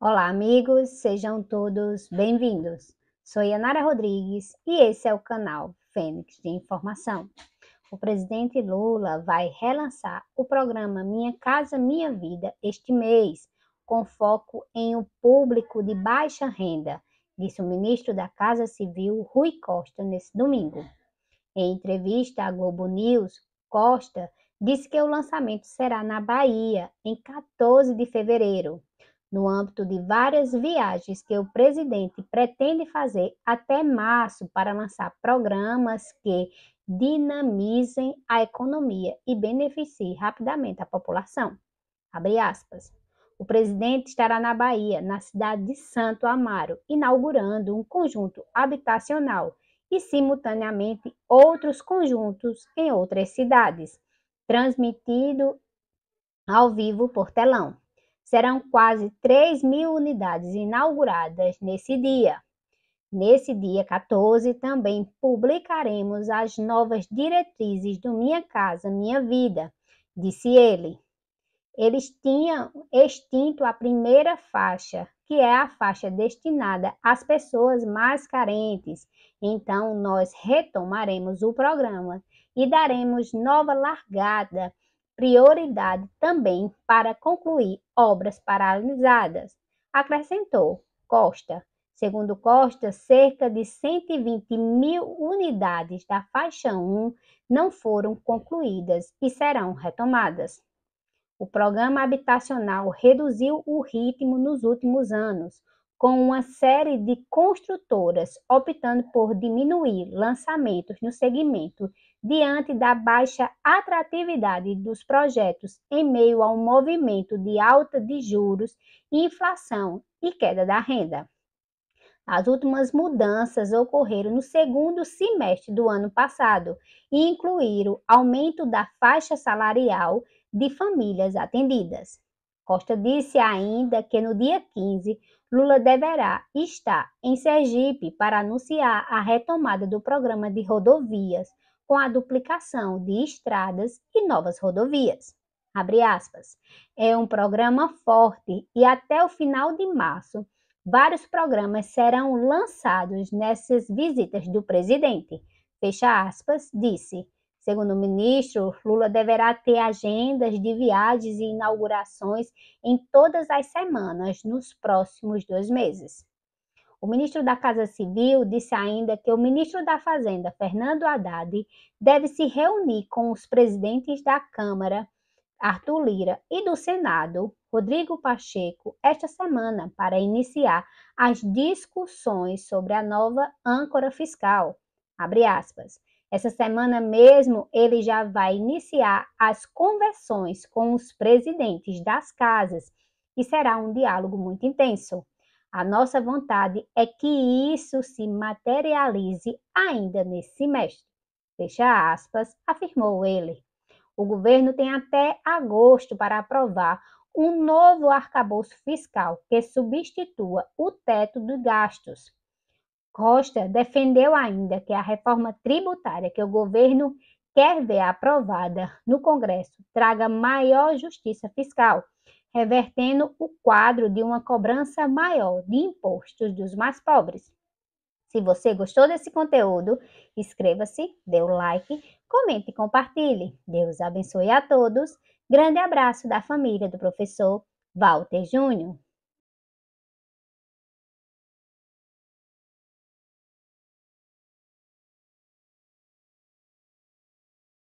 Olá, amigos, sejam todos bem-vindos. Sou Yanara Rodrigues e esse é o canal Fênix de Informação. O presidente Lula vai relançar o programa Minha Casa Minha Vida este mês, com foco em o um público de baixa renda, disse o ministro da Casa Civil Rui Costa nesse domingo. Em entrevista à Globo News, Costa disse que o lançamento será na Bahia, em 14 de fevereiro no âmbito de várias viagens que o presidente pretende fazer até março para lançar programas que dinamizem a economia e beneficiem rapidamente a população. Abre aspas. O presidente estará na Bahia, na cidade de Santo Amaro, inaugurando um conjunto habitacional e, simultaneamente, outros conjuntos em outras cidades, transmitido ao vivo por telão serão quase 3 mil unidades inauguradas nesse dia. Nesse dia 14, também publicaremos as novas diretrizes do Minha Casa Minha Vida, disse ele. Eles tinham extinto a primeira faixa, que é a faixa destinada às pessoas mais carentes. Então, nós retomaremos o programa e daremos nova largada prioridade também para concluir obras paralisadas, acrescentou Costa. Segundo Costa, cerca de 120 mil unidades da faixa 1 não foram concluídas e serão retomadas. O programa habitacional reduziu o ritmo nos últimos anos, com uma série de construtoras optando por diminuir lançamentos no segmento diante da baixa atratividade dos projetos em meio ao movimento de alta de juros, inflação e queda da renda. As últimas mudanças ocorreram no segundo semestre do ano passado e incluíram aumento da faixa salarial de famílias atendidas. Costa disse ainda que no dia 15, Lula deverá estar em Sergipe para anunciar a retomada do programa de rodovias, com a duplicação de estradas e novas rodovias. É um programa forte e até o final de março, vários programas serão lançados nessas visitas do presidente. Fecha aspas, disse. Segundo o ministro, Lula deverá ter agendas de viagens e inaugurações em todas as semanas nos próximos dois meses. O ministro da Casa Civil disse ainda que o ministro da Fazenda, Fernando Haddad, deve se reunir com os presidentes da Câmara, Arthur Lira, e do Senado, Rodrigo Pacheco, esta semana para iniciar as discussões sobre a nova âncora fiscal. Abre aspas. Essa semana mesmo, ele já vai iniciar as conversões com os presidentes das casas e será um diálogo muito intenso. A nossa vontade é que isso se materialize ainda nesse semestre. Fecha aspas, afirmou ele. O governo tem até agosto para aprovar um novo arcabouço fiscal que substitua o teto de gastos Costa defendeu ainda que a reforma tributária que o governo quer ver aprovada no Congresso traga maior justiça fiscal, revertendo o quadro de uma cobrança maior de impostos dos mais pobres. Se você gostou desse conteúdo, inscreva-se, dê o um like, comente e compartilhe. Deus abençoe a todos. Grande abraço da família do professor Walter Júnior.